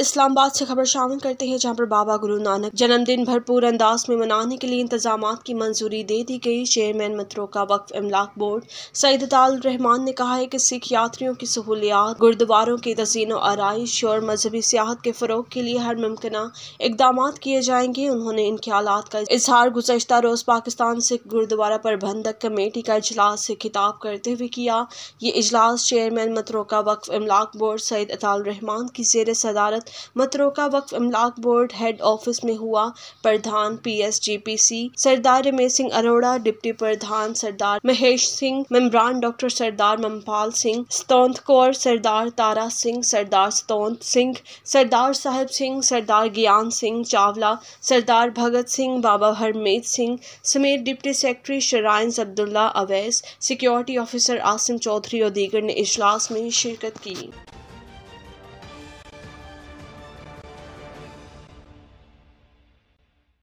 इस्लामाबाद से खबर शामिल करते हैं जहां पर बाबा गुरु नानक जन्मदिन भरपूर अंदाज में मनाने के लिए इंतजाम की मंजूरी दे दी गई चेयरमैन का वक्फ इमलाक बोर्ड सईद रहमान ने कहा है कि सिख यात्रियों की सहूलियात गुरुद्वारों की तजीन आरइश और मजहबी सियाहत के फ़रोग के लिए हर मुमकिन इकदाम किए जाएंगे उन्होंने इन ख्याल का इजहार गुजशत रोज़ पाकिस्तान सिख गुरुद्वारा प्रबंधक कमेटी का अजलास से खिताब करते हुए किया ये इजलास चेयरमैन का वक्फ इमलाक बोर्ड सईद रहमान की जेर सदारत Matruka Waqf Amlak board head office में हुआ प्रधान पीएसजीपीसी सरदार रमेश सिंह अरोड़ा डिप्टी प्रधान सरदार महेश सिंह मेम्बरान डॉक्टर सरदार ममपाल सिंह स्तौंत कौर सरदार तारा सिंह सरदार स्तौंत सिंह सरदार साहेब सिंह सरदार ज्ञान सिंह चावला सरदार भगत सिंह बाबा हरमीत सिंह समेत deputy secretary shrine Abdullah Awais security officer Asim Chaudhry और दीगर ने इजलास में शिरकत की